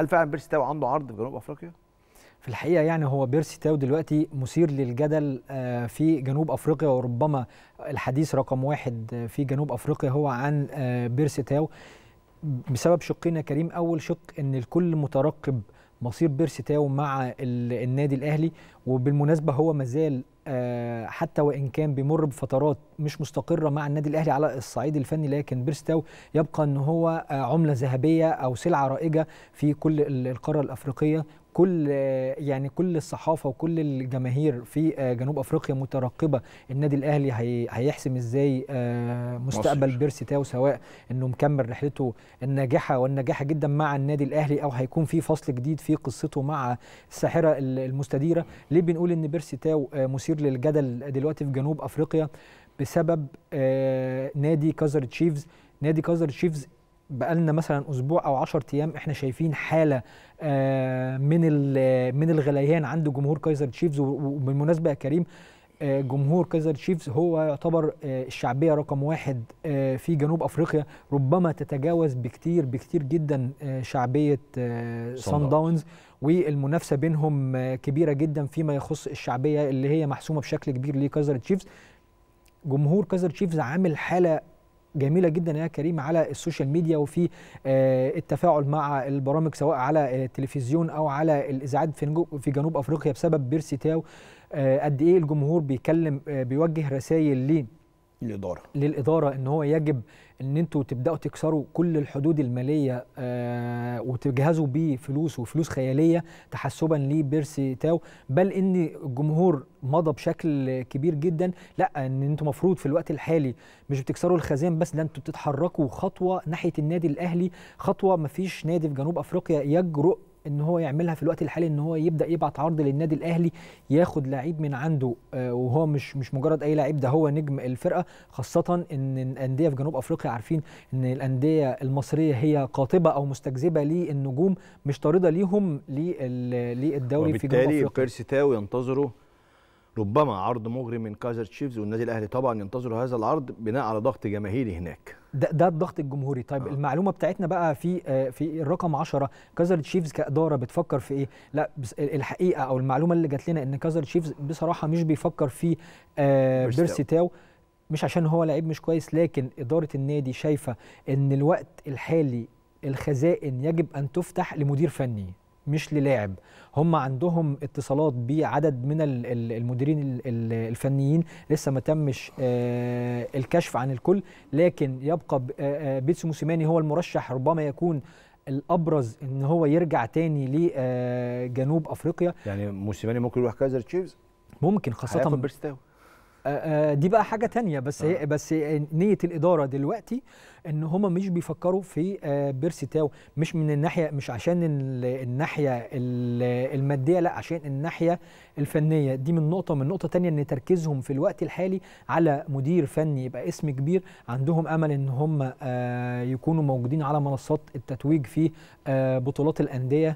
هل فعلا بيرسي تاو عنده عرض في جنوب افريقيا؟ في الحقيقه يعني هو بيرسي تاو دلوقتي مثير للجدل آه، في جنوب افريقيا وربما الحديث رقم واحد آه، في جنوب افريقيا هو عن آه، بيرسي تاو بسبب شقين كريم اول شق ان الكل مترقب مصير بيرسي تاو مع النادي الاهلي وبالمناسبه هو مازال آه، حتى وان كان بيمر بفترات مش مستقره مع النادي الاهلي على الصعيد الفني لكن بيرستاو يبقى ان هو آه، عمله ذهبيه او سلعه رائجه في كل القاره الافريقيه كل يعني كل الصحافه وكل الجماهير في آه، جنوب افريقيا مترقبه النادي الاهلي هيحسم ازاي آه، مستقبل بيرسي تاو سواء انه مكمل رحلته الناجحه والناجحه جدا مع النادي الاهلي او هيكون في فصل جديد في قصته مع الساحره المستديره ليه بنقول ان بيرسي تاو آه، مثير للجدل دلوقتي في جنوب افريقيا بسبب نادي كازر تشيفز نادي كازر تشيفز بقالنا مثلا اسبوع او 10 ايام احنا شايفين حاله آه، من من الغليان عند جمهور كايزر تشيفز وبالمناسبه يا كريم آه، جمهور كايزر تشيفز هو يعتبر آه، الشعبيه رقم واحد في جنوب افريقيا ربما تتجاوز بكتير بكتير جدا شعبيه سان داونز والمنافسه بينهم كبيره جدا فيما يخص الشعبيه اللي هي محسومه بشكل كبير لكايزر تشيفز جمهور كايزر تشيفز عامل حاله جميله جدا يا كريم على السوشيال ميديا وفي آه، التفاعل مع البرامج سواء على التلفزيون او على الاذاعات في جنوب افريقيا بسبب بيرسي تاو آه، قد ايه الجمهور بيكلم آه، بيوجه رسائل ليه للاداره للاداره ان هو يجب ان انتوا تبداوا تكسروا كل الحدود الماليه آه وتجهزوا بيه فلوس وفلوس خياليه تحسبا لبيرسي تاو بل ان الجمهور مضى بشكل كبير جدا لا ان انتوا المفروض في الوقت الحالي مش بتكسروا الخزان بس ده انتوا بتتحركوا خطوه ناحيه النادي الاهلي خطوه ما فيش نادي في جنوب افريقيا يجرؤ ان هو يعملها في الوقت الحالي ان هو يبدا يبعت عرض للنادي الاهلي ياخد لعيب من عنده آه، وهو مش مش مجرد اي لعيب ده هو نجم الفرقه خاصه ان الانديه في جنوب افريقيا عارفين ان الانديه المصريه هي قاطبه او مستجذبه للنجوم مش طارده ليهم للدوري في جنوب افريقيا وبالتالي بيرسي تاو ينتظره ربما عرض مغري من كايزر تشيفز والنادي الاهلي طبعا ينتظر هذا العرض بناء على ضغط جماهيري هناك ده, ده الضغط الجمهوري طيب آه. المعلومه بتاعتنا بقى في آه، في الرقم 10 كايزر تشيفز كاداره بتفكر في ايه لا بس الحقيقه او المعلومه اللي جات لنا ان كايزر تشيفز بصراحه مش بيفكر في آه بيرسي تاو مش عشان هو لعيب مش كويس لكن اداره النادي شايفه ان الوقت الحالي الخزائن يجب ان تفتح لمدير فني مش للاعب هم عندهم اتصالات بعدد من المديرين الفنيين لسه ما تمش آه، الكشف عن الكل لكن يبقى آه، آه، بيتسو موسيماني هو المرشح ربما يكون الابرز ان هو يرجع تاني لجنوب افريقيا يعني موسيماني ممكن يروح كايزر تشيفز ممكن خاصه آه، آه، دي بقى حاجه تانية بس هي آه. بس نيه الاداره دلوقتي ان هم مش بيفكروا في بيرسي تاو مش من الناحيه مش عشان الناحيه الماديه لا عشان الناحيه الفنيه دي من نقطه من نقطه تانية ان تركيزهم في الوقت الحالي على مدير فني يبقى اسم كبير عندهم امل ان هم يكونوا موجودين على منصات التتويج في بطولات الانديه